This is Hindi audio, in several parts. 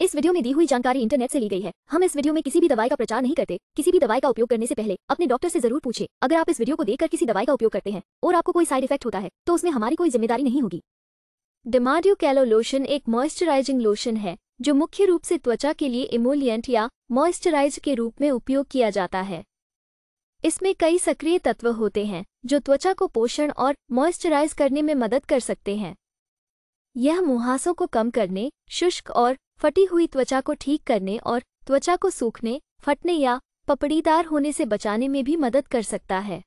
इस वीडियो में दी हुई जानकारी इंटरनेट से ली गई है हम इस वीडियो में किसी भी दवाई का प्रचार नहीं करते किसी भी दवाई का उपयोग करने से पहले अपने डॉक्टर से जरूर पूछे अगर आप इस वीडियो को देखकर किसी दवाई का उपयोग करते हैं और आपको कोई साइड इफेक्ट होता है तो उसमें हमारी कोई जिम्मेदारी नहीं होगी डिमाडियो कैलो लोशन एक मॉइस्चराइजिंग लोशन है जो मुख्य रूप से त्वचा के लिए इमोलियंट या मॉइस्चराइज के रूप में उपयोग किया जाता है इसमें कई सक्रिय तत्व होते हैं जो त्वचा को पोषण और मॉइस्चराइज करने में मदद कर सकते हैं यह मुहासों को कम करने शुष्क और फटी हुई त्वचा को ठीक करने और त्वचा को सूखने फटने या पपड़ीदार होने से बचाने में भी मदद कर सकता है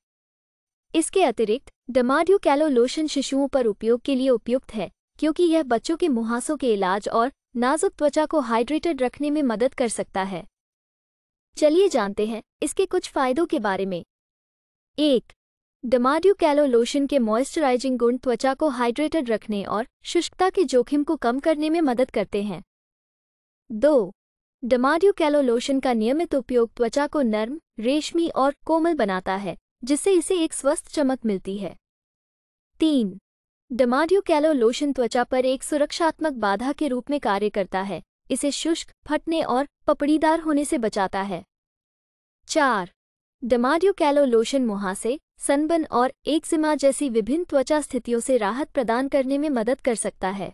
इसके अतिरिक्त डमाड्यू कैलो लोशन शिशुओं पर उपयोग के लिए उपयुक्त है क्योंकि यह बच्चों के मुहासों के इलाज और नाजुक त्वचा को हाइड्रेटेड रखने में मदद कर सकता है चलिए जानते हैं इसके कुछ फायदों के बारे में एक डमाड्यू कैलो लोशन के मॉइस्चराइजिंग गुण त्वचा को हाइड्रेटेड रखने और शुष्कता के जोखिम को कम करने में मदद करते हैं दो कैलो लोशन का नियमित उपयोग त्वचा को नर्म रेशमी और कोमल बनाता है जिससे इसे एक स्वस्थ चमक मिलती है तीन कैलो लोशन त्वचा पर एक सुरक्षात्मक बाधा के रूप में कार्य करता है इसे शुष्क फटने और पपड़ीदार होने से बचाता है चार कैलो लोशन मुहासे सनबन और एक्जिमा जैसी विभिन्न त्वचा स्थितियों से राहत प्रदान करने में मदद कर सकता है